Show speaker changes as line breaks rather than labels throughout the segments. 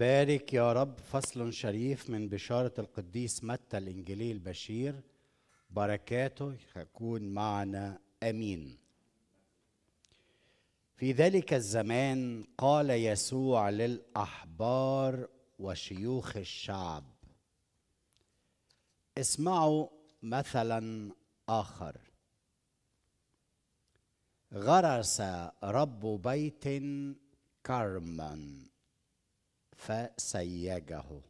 بارك يا رب فصل شريف من بشارة القديس متى الإنجيلي البشير بركاته يكون معنا امين في ذلك الزمان قال يسوع للاحبار وشيوخ الشعب اسمعوا مثلا اخر غرس رب بيت كرما فسيجه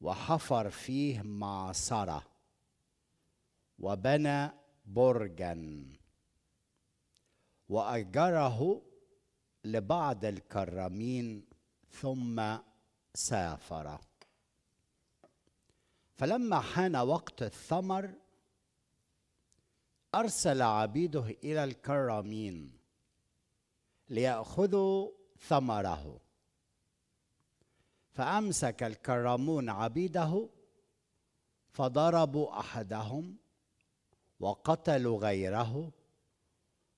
وحفر فيه معصره وبنى برجا واجره لبعض الكرامين ثم سافر فلما حان وقت الثمر ارسل عبيده الى الكرامين لياخذوا ثمره فأمسك الكرامون عبيده فضربوا أحدهم وقتلوا غيره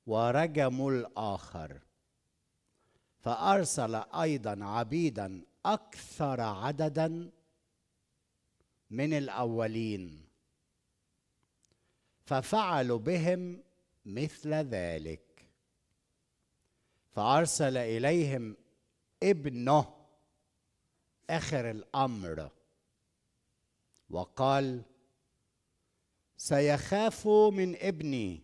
ورجموا الآخر فأرسل أيضا عبيدا أكثر عددا من الأولين ففعلوا بهم مثل ذلك فأرسل إليهم ابنه اخر الامر وقال سيخاف من ابني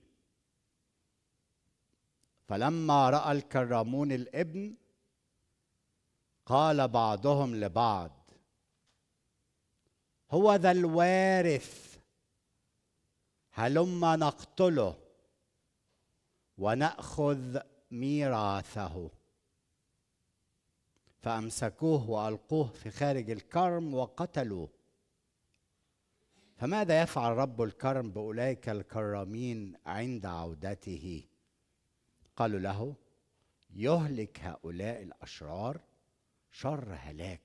فلما راى الكرامون الابن قال بعضهم لبعض هو ذا الوارث هلما نقتله وناخذ ميراثه فامسكوه والقوه في خارج الكرم وقتلوه فماذا يفعل رب الكرم باولئك الكرامين عند عودته قالوا له يهلك هؤلاء الاشرار شر هلاك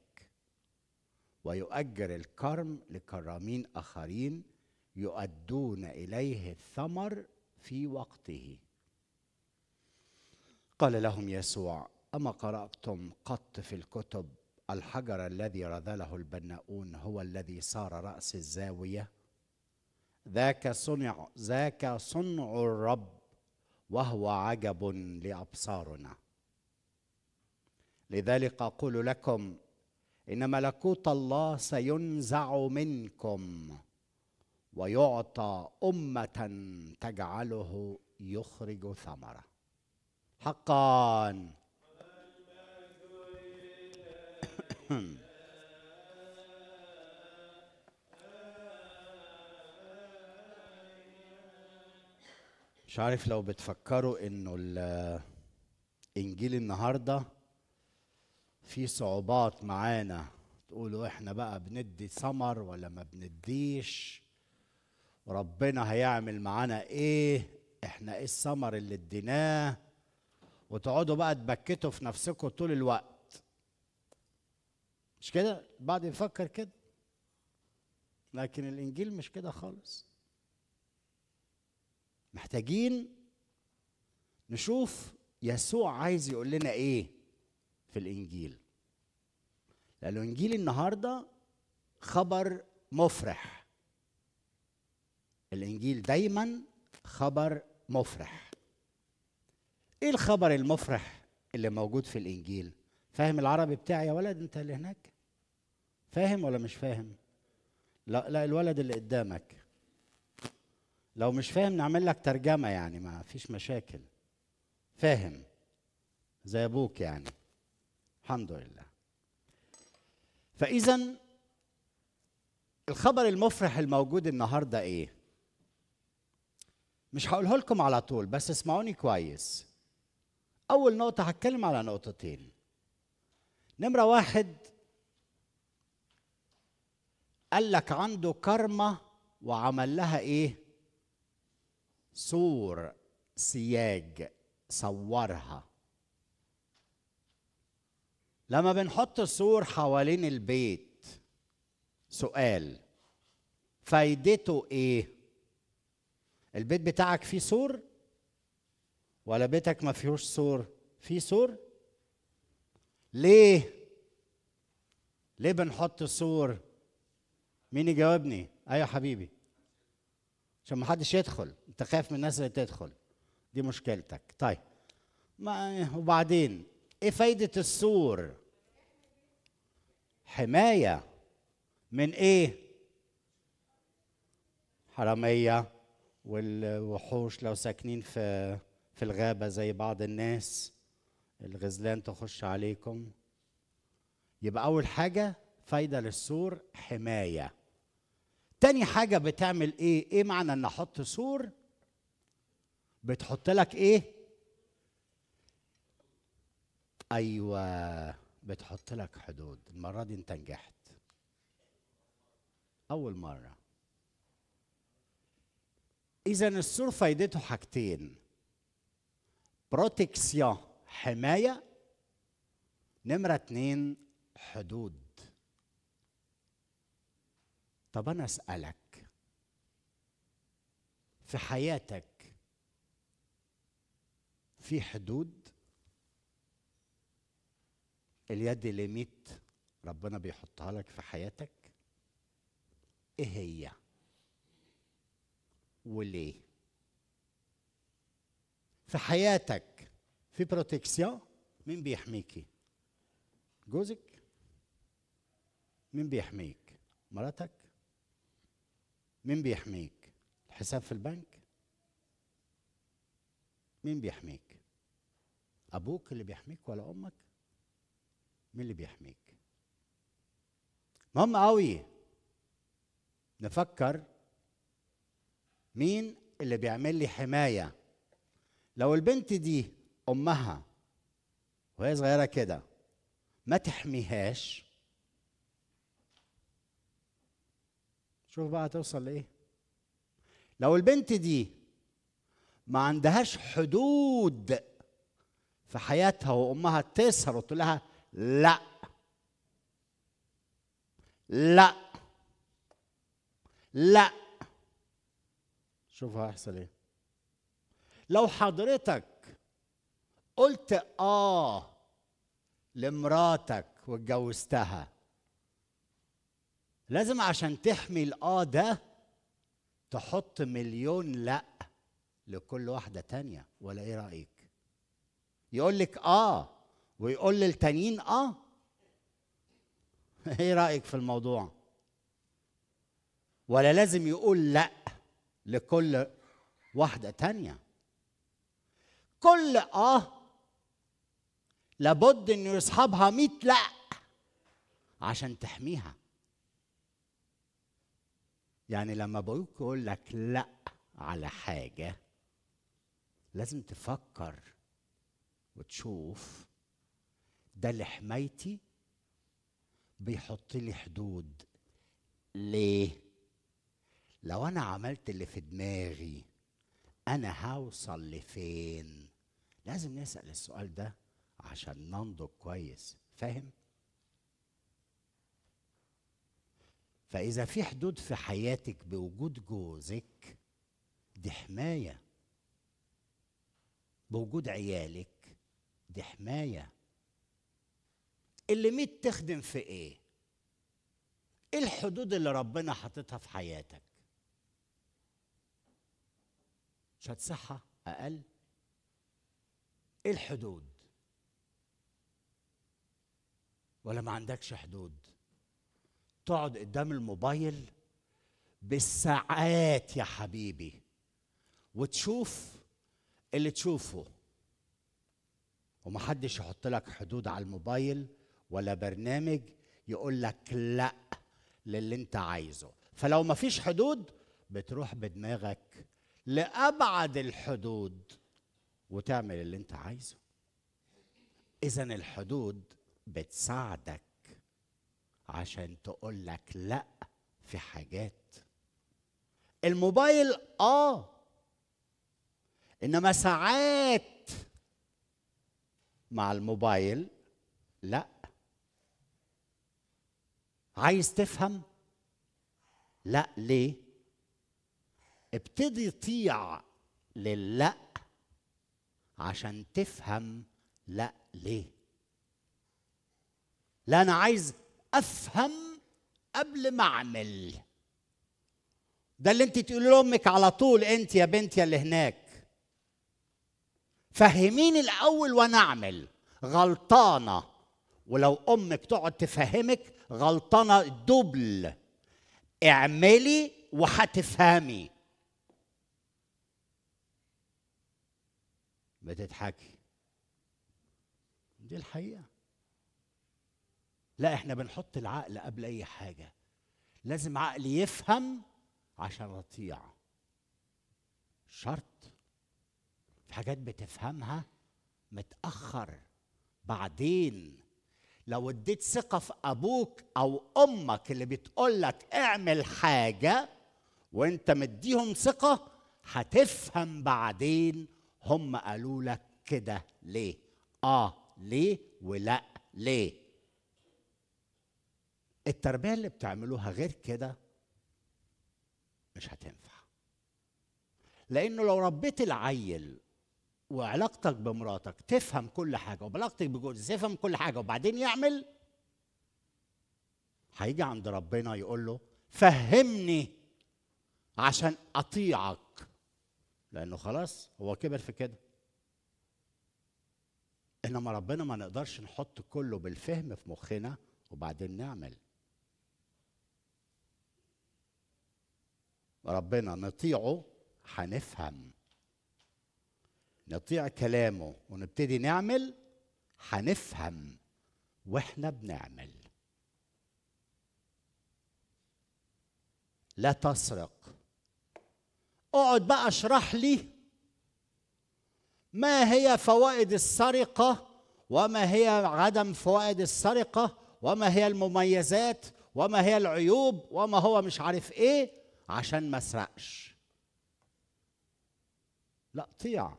ويؤجر الكرم لكرامين اخرين يؤدون اليه الثمر في وقته قال لهم يسوع أما قرأتم قط في الكتب الحجر الذي رذله البناؤون هو الذي صار رأس الزاوية ذاك صنع ذاك صنع الرب وهو عجب لأبصارنا لذلك أقول لكم إن ملكوت الله سينزع منكم ويعطى أمة تجعله يخرج ثمرة حقا مش عارف لو بتفكروا انه الانجيل النهارده في صعوبات معانا تقولوا احنا بقى بندي ثمر ولا ما بنديش ربنا هيعمل معانا ايه احنا ايه الثمر اللي اديناه وتقعدوا بقى تبكتوا في نفسكم طول الوقت مش كده بعد يفكر كده لكن الانجيل مش كده خالص محتاجين نشوف يسوع عايز يقول لنا ايه في الانجيل لان الانجيل النهارده خبر مفرح الانجيل دايما خبر مفرح ايه الخبر المفرح اللي موجود في الانجيل فاهم العربي بتاعي يا ولد انت اللي هناك فاهم ولا مش فاهم لا لا الولد اللي قدامك لو مش فاهم نعمل لك ترجمه يعني ما فيش مشاكل فاهم زي ابوك يعني الحمد لله فاذا الخبر المفرح الموجود النهارده ايه مش هقوله لكم على طول بس اسمعوني كويس اول نقطه هتكلم على نقطتين نمرة واحد قال لك عنده كرمة وعمل لها إيه؟ سور سياج صورها لما بنحط سور حوالين البيت سؤال فايدته ايه البيت بتاعك فيه سور ولا بيتك ما فيهوش سور فيه سور ليه ليه بنحط سور؟ مين يجاوبني ايوه حبيبي عشان ما حدش يدخل انت خايف من الناس اللي تدخل دي مشكلتك طيب ما وبعدين ايه فايده السور حمايه من ايه حراميه والوحوش لو ساكنين في في الغابه زي بعض الناس الغزلان تخش عليكم يبقى أول حاجة فايدة للسور حماية تاني حاجة بتعمل إيه؟ إيه معنى إن أحط سور؟ بتحط لك إيه؟ أيوه بتحط لك حدود المرة دي أنت نجحت أول مرة إذا السور فايدته حاجتين بروتكسيون حماية نمرة اتنين حدود طب أنا أسألك في حياتك في حدود اليد ليميت ربنا بيحطها لك في حياتك ايه هي وليه في حياتك في بروتكسيون مين بيحميكي جوزك مين بيحميك مراتك مين بيحميك الحساب في البنك مين بيحميك ابوك اللي بيحميك ولا امك مين اللي بيحميك مهم قوي نفكر مين اللي بيعمل لي حمايه لو البنت دي امها وهي صغيره كده ما تحميهاش شوف بقى هتوصل لايه لو البنت دي ما عندهاش حدود في حياتها وامها تسهر وتقول لها لا لا لا شوف هيحصل ايه لو حضرتك قلت آه لمراتك واتجوزتها لازم عشان تحمي الآه ده تحط مليون لأ لكل واحدة تانية ولا إيه رأيك؟ يقول لك آه ويقول للتانيين آه إيه رأيك في الموضوع؟ ولا لازم يقول لأ لكل واحدة تانية كل آه لابد انه يصحبها 100 لا عشان تحميها يعني لما ابوك يقول لك لا على حاجه لازم تفكر وتشوف ده لحمايتي بيحط لي حدود ليه لو انا عملت اللي في دماغي انا هوصل لفين لازم نسال السؤال ده عشان ننضج كويس فاهم فاذا في حدود في حياتك بوجود جوزك دي حمايه بوجود عيالك دي حمايه اللي ميت تخدم في ايه ايه الحدود اللي ربنا حاططها في حياتك مش هتصحى اقل ايه الحدود ولا ما عندكش حدود تقعد قدام الموبايل بالساعات يا حبيبي وتشوف اللي تشوفه ومحدش يحط لك حدود على الموبايل ولا برنامج يقول لك لا للي انت عايزه فلو مفيش حدود بتروح بدماغك لابعد الحدود وتعمل اللي انت عايزه اذا الحدود بتساعدك عشان تقول لك لا في حاجات الموبايل اه انما ساعات مع الموبايل لا عايز تفهم لا ليه ابتدي طيع للأ عشان تفهم لا ليه لا أنا عايز أفهم قبل ما أعمل ده اللي أنت تقول لأمك على طول أنت يا بنتي اللي هناك فهميني الأول وأنا أعمل غلطانة ولو أمك تقعد تفهمك غلطانة دبل اعملي وهتفهمي بتضحكي دي الحقيقه لا احنا بنحط العقل قبل اي حاجه لازم عقلي يفهم عشان اطيع شرط في حاجات بتفهمها متاخر بعدين لو اديت ثقه في ابوك او امك اللي بتقول لك اعمل حاجه وانت مديهم ثقه هتفهم بعدين هم قالوا لك كده ليه اه ليه ولا ليه التربيه اللي بتعملوها غير كده مش هتنفع لانه لو ربيت العيل وعلاقتك بمراتك تفهم كل حاجه وعلاقتك بجوزك تفهم كل حاجه وبعدين يعمل هيجي عند ربنا يقول له فهمني عشان اطيعك لانه خلاص هو كبر في كده انما ربنا ما نقدرش نحط كله بالفهم في مخنا وبعدين نعمل ربنا نطيعه هنفهم نطيع كلامه ونبتدي نعمل هنفهم واحنا بنعمل لا تسرق اقعد بقى اشرح لي ما هي فوائد السرقه وما هي عدم فوائد السرقه وما هي المميزات وما هي العيوب وما هو مش عارف ايه عشان ما اسرقش لا طيع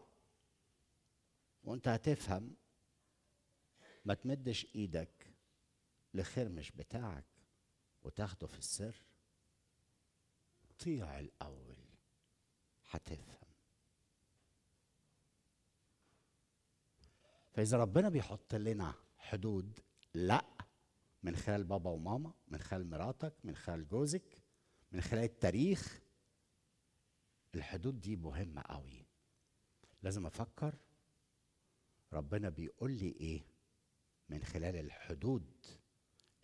وانت هتفهم ما تمدش ايدك لخير مش بتاعك وتاخده في السر طيع الاول هتفهم فاذا ربنا بيحط لنا حدود لا من خلال بابا وماما من خلال مراتك من خلال جوزك من خلال التاريخ الحدود دي مهمة قوي لازم أفكر ربنا بيقول لي إيه من خلال الحدود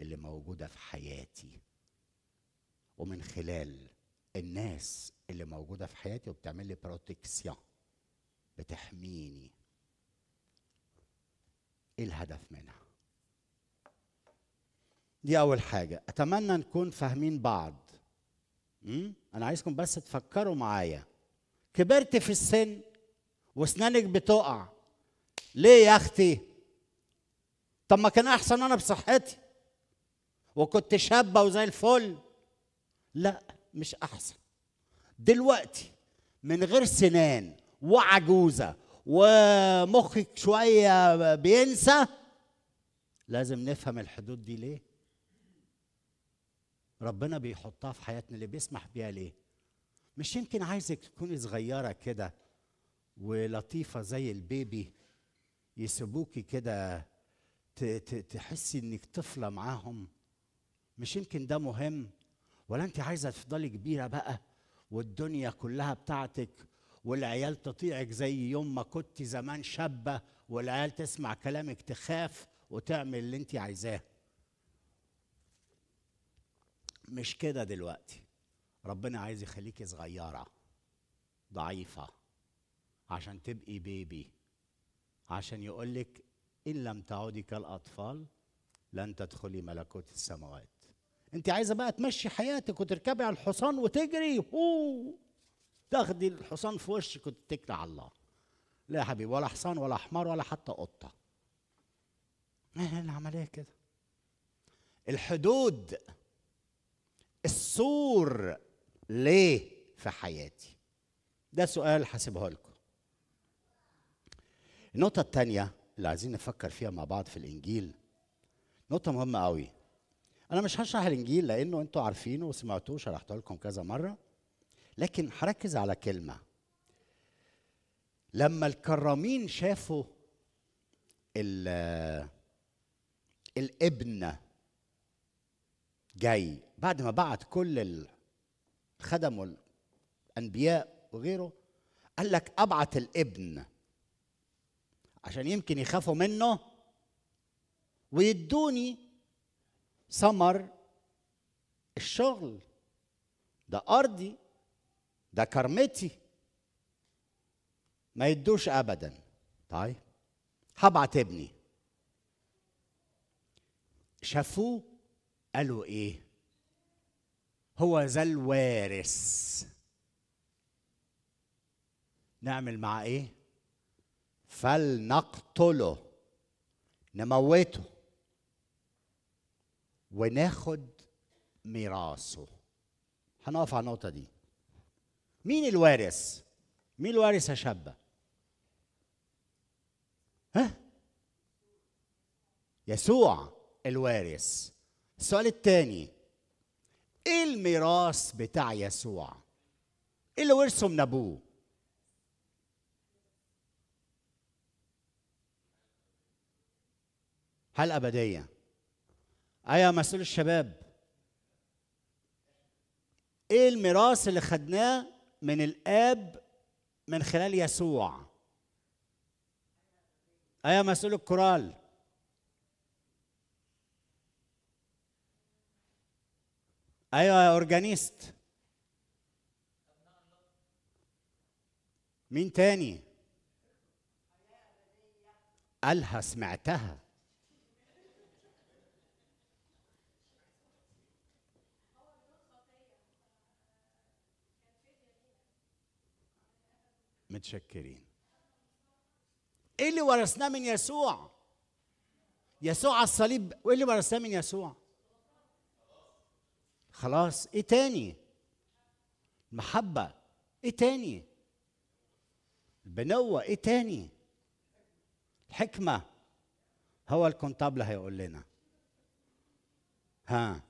اللي موجودة في حياتي ومن خلال الناس اللي موجودة في حياتي وبتعمل لي بروتكسيون بتحميني ايه الهدف منها دي اول حاجة اتمنى نكون فاهمين بعض انا عايزكم بس تفكروا معايا كبرت في السن واسنانك بتقع ليه يا اختي طب ما كان احسن انا بصحتي وكنت شابه وزي الفل لا مش احسن دلوقتي من غير سنان وعجوزه ومخك شويه بينسى لازم نفهم الحدود دي ليه ربنا بيحطها في حياتنا اللي بيسمح بيها ليه مش يمكن عايزك تكوني صغيره كده ولطيفه زي البيبي يسيبوكي كده تحسي انك طفله معاهم مش يمكن ده مهم ولا انت عايزه تفضلي كبيره بقى والدنيا كلها بتاعتك والعيال تطيعك زي يوم ما كنت زمان شابه والعيال تسمع كلامك تخاف وتعمل اللي انت عايزاه مش كده دلوقتي ربنا عايز يخليكي صغيره ضعيفه عشان تبقي بيبي عشان يقولك ان لم تعودي كالاطفال لن تدخلي ملكوت السماوات انت عايزه بقى تمشي حياتك وتركبي على الحصان وتجري هو تاخدي الحصان في وشك وتتكلي على الله لا يا حبيبي ولا حصان ولا حمار ولا حتى قطه ايه العمليه كده الحدود السور ليه في حياتي ده سؤال حاسبه لكم النقطه الثانيه اللي عايزين نفكر فيها مع بعض في الانجيل نقطه مهمه قوي انا مش هشرح الانجيل لانه انتوا عارفينه وسمعتوه شرحته لكم كذا مره لكن هركز على كلمه لما الكرامين شافوا الابن جاي بعد ما بعت كل الخدم والانبياء وغيره قال لك ابعت الابن عشان يمكن يخافوا منه ويدوني ثمر الشغل ده ارضي ده كرمتي ما يدوش ابدا طيب هبعت ابني شافوه قالوا ايه هو ذا الوارث نعمل معاه ايه فلنقتله نموته وناخد ميراثه هنقف على النقطه دي مين الوارث مين الوارث يا شابه ها يسوع الوارث السؤال الثاني ايه الميراث بتاع يسوع ايه اللي ورثه من ابوه هل ابديه أيا آه مسؤول الشباب ايه الميراث اللي خدناه من الاب من خلال يسوع أيا آه مسؤول الكورال ايوه يا اورجانيست مين تاني قالها سمعتها متشكرين ايه اللي ورثناه من يسوع يسوع على الصليب وايه اللي ورثناه من يسوع خلاص ايه تاني المحبه ايه تاني البنوه ايه تاني الحكمه هو الكونتابل هيقول لنا ها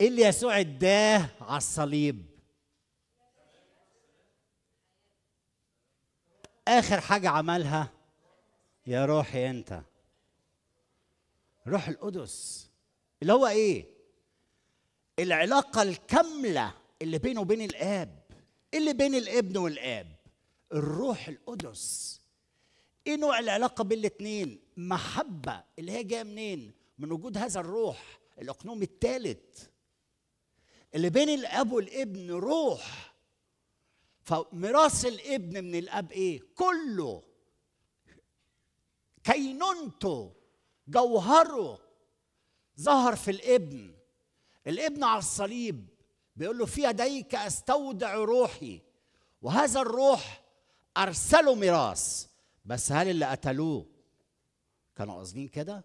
ايه اللي يسوع اداه على الصليب اخر حاجه عملها يا روحي انت روح القدس اللي هو ايه العلاقه الكامله اللي بينه وبين الاب اللي بين الابن والاب الروح القدس ايه نوع العلاقه بين الاثنين محبه اللي هي جايه منين من وجود هذا الروح الاقنوم الثالث اللي بين الاب والابن روح فميراث الابن من الاب ايه كله كينونته جوهره ظهر في الابن الابن على الصليب بيقول له في يديك استودع روحي وهذا الروح ارسله ميراث بس هل اللي قتلوه كانوا قاصدين كده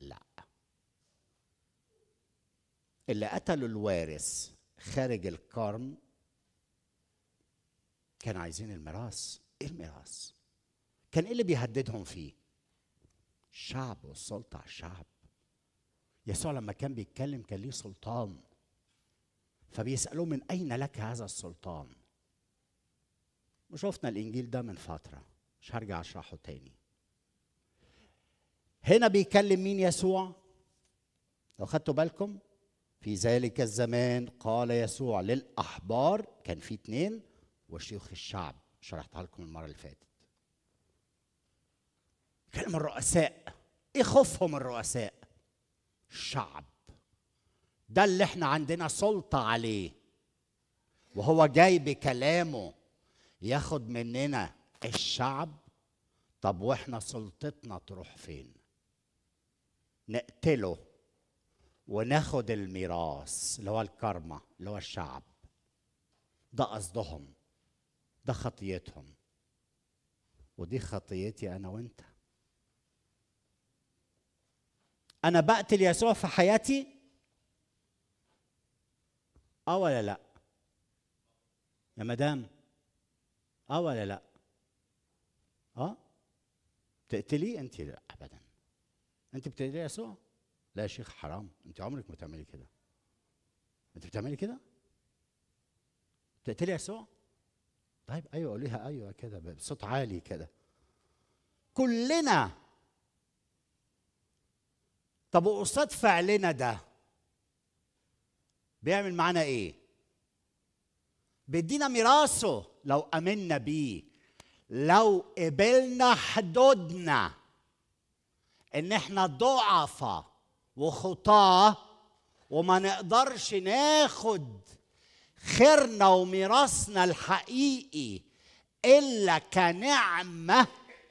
لا اللي قتلوا الوارث خارج القرن كان عايزين الميراث ايه الميراث كان ايه اللي بيهددهم فيه الشعب والسلطه على الشعب يسوع لما كان بيتكلم كان ليه سلطان فبيسألوه من أين لك هذا السلطان وشفنا الإنجيل ده من فترة مش هرجع أشرحه تاني هنا بيكلم مين يسوع لو خدتوا بالكم في ذلك الزمان قال يسوع للأحبار كان في اتنين وشيوخ الشعب شرحتها لكم المرة اللي فاتت كلم الرؤساء ايه خوفهم الرؤساء شعب ده اللي احنا عندنا سلطه عليه وهو جاي بكلامه ياخد مننا الشعب طب واحنا سلطتنا تروح فين نقتله وناخد الميراث اللي هو الكرمه اللي هو الشعب ده قصدهم ده خطيتهم ودي خطيتي انا وانت انا بقتل يسوع في حياتي اه ولا لا يا مدام اه ولا لا اه تقتلي انت لا ابدا انت بتقتلي يسوع لا يا شيخ حرام انت عمرك ما تعملي كده انت بتعملي كده بتقتلي يسوع طيب ايوه قوليها ايوه كده بصوت عالي كده كلنا طب وقصاد فعلنا ده بيعمل معانا ايه بيدينا ميراثه لو امنا بيه لو قبلنا حدودنا ان احنا ضعفة وخطاة وما نقدرش ناخد خيرنا وميراثنا الحقيقي الا كنعمة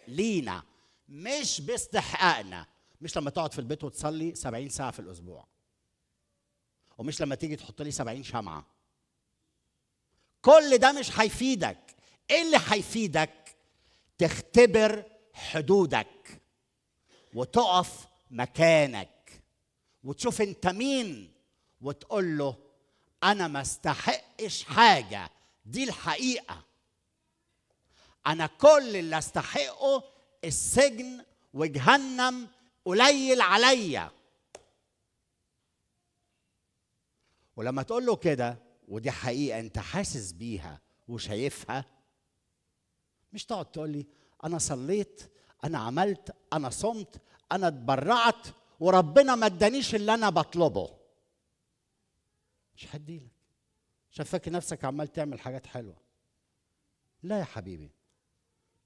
لينا مش باستحقاقنا مش لما تقعد في البيت وتصلي 70 ساعه في الاسبوع ومش لما تيجي تحط لي 70 شمعه كل ده مش هيفيدك ايه اللي هيفيدك تختبر حدودك وتقف مكانك وتشوف انت مين وتقول له انا ما استحقش حاجه دي الحقيقه انا كل اللي استحقه السجن وجهنم قليل عليا ولما تقول له كده ودي حقيقه انت حاسس بيها وشايفها مش تقعد تقول لي انا صليت انا عملت انا صمت انا اتبرعت وربنا ما ادانيش اللي انا بطلبه مش هديلك عشان فاكر نفسك عمال تعمل حاجات حلوه لا يا حبيبي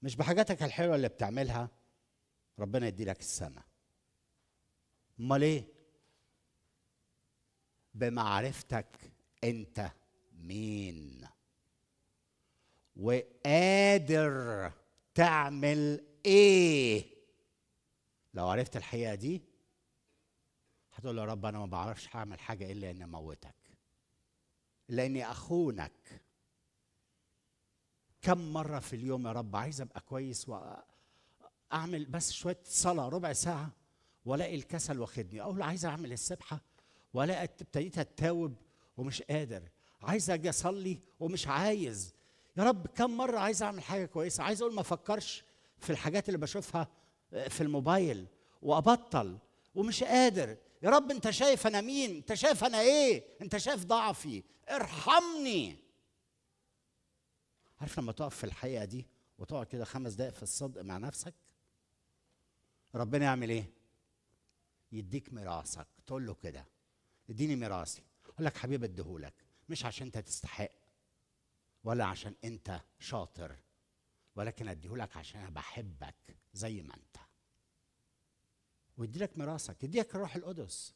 مش بحاجاتك الحلوه اللي بتعملها ربنا يديلك السنه امال ايه بمعرفتك انت مين وقادر تعمل ايه لو عرفت الحقيقه دي هتقول يا رب انا ما بعرفش هعمل حاجه الا اني اموتك لاني اخونك كم مره في اليوم يا رب عايز ابقى كويس واعمل بس شويه صلاه ربع ساعه والاقي الكسل واخدني اقول عايز اعمل السبحه والاقي ابتديت اتاوب ومش قادر عايز اجي اصلي ومش عايز يا رب كم مره عايز اعمل حاجه كويسه عايز اقول ما افكرش في الحاجات اللي بشوفها آه، في الموبايل وابطل ومش قادر يا رب انت شايف انا مين انت شايف انا ايه انت شايف ضعفي ارحمني عارف لما تقف في الحقيقه دي وتقعد كده خمس دقائق في الصدق مع نفسك ربنا يعمل ايه يديك ميراثك تقول له كده اديني ميراثي يقول لك حبيبي اديهولك مش عشان انت تستحق ولا عشان انت شاطر ولكن اديهولك عشان انا بحبك زي ما انت ويديلك ميراثك يديك الروح القدس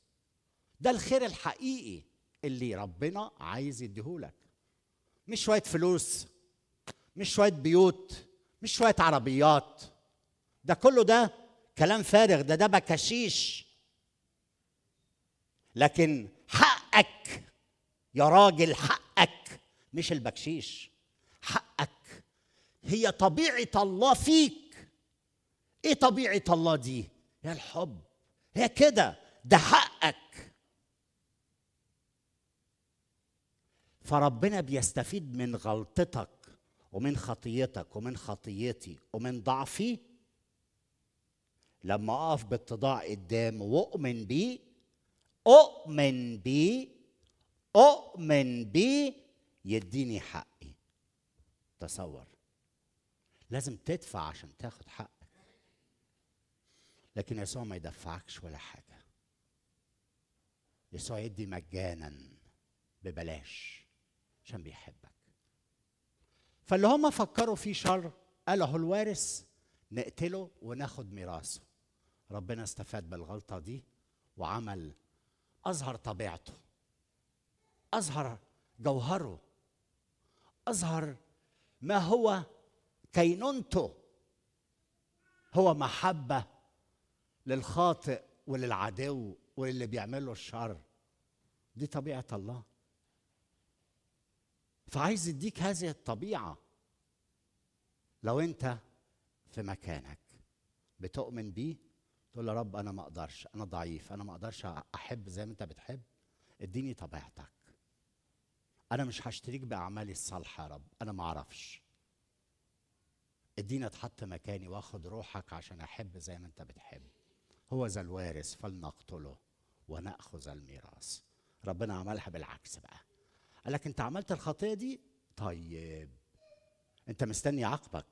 ده الخير الحقيقي اللي ربنا عايز يديهولك مش شويه فلوس مش شويه بيوت مش شويه عربيات ده كله ده كلام فارغ ده ده بكشيش لكن حقك يا راجل حقك مش البكشيش حقك هي طبيعه الله فيك ايه طبيعه الله دي يا الحب هي كده ده حقك فربنا بيستفيد من غلطتك ومن خطيتك ومن خطيتي ومن ضعفي لما اقف باتضاع قدامه واؤمن بيه أؤمن بي أؤمن بي يديني حقي تصور لازم تدفع عشان تاخد حقك لكن يسوع ما يدفعكش ولا حاجة يسوع يدي مجانا ببلاش عشان بيحبك فاللي هم فكروا فيه شر قالوا هو الوارث نقتله وناخد ميراثه ربنا استفاد بالغلطة دي وعمل اظهر طبيعته اظهر جوهره اظهر ما هو كينونته هو محبه للخاطئ وللعدو وللي بيعمله الشر دي طبيعه الله فعايز يديك هذه الطبيعه لو انت في مكانك بتؤمن بيه تقول له يا رب انا ما اقدرش انا ضعيف انا ما اقدرش احب زي ما انت بتحب اديني طبيعتك انا مش هشتريك باعمالي الصالحه يا رب انا ما اعرفش اديني اتحط مكاني واخد روحك عشان احب زي ما انت بتحب هو ذا الوارث فلنقتله وناخذ الميراث ربنا عملها بالعكس بقى قال لك انت عملت الخطيه دي طيب انت مستني عقبك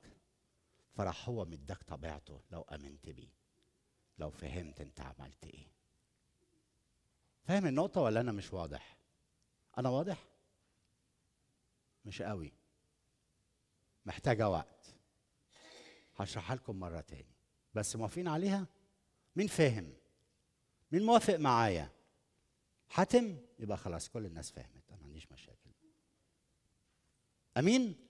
فراح هو مداك طبيعته لو امنت بيه لو فهمت انت عملت ايه فاهم النقطه ولا انا مش واضح انا واضح مش قوي محتاجه وقت هشرحها لكم مره تاني بس موافقين عليها مين فاهم مين موافق معايا حاتم يبقى خلاص كل الناس فهمت انا ما عنديش مشاكل امين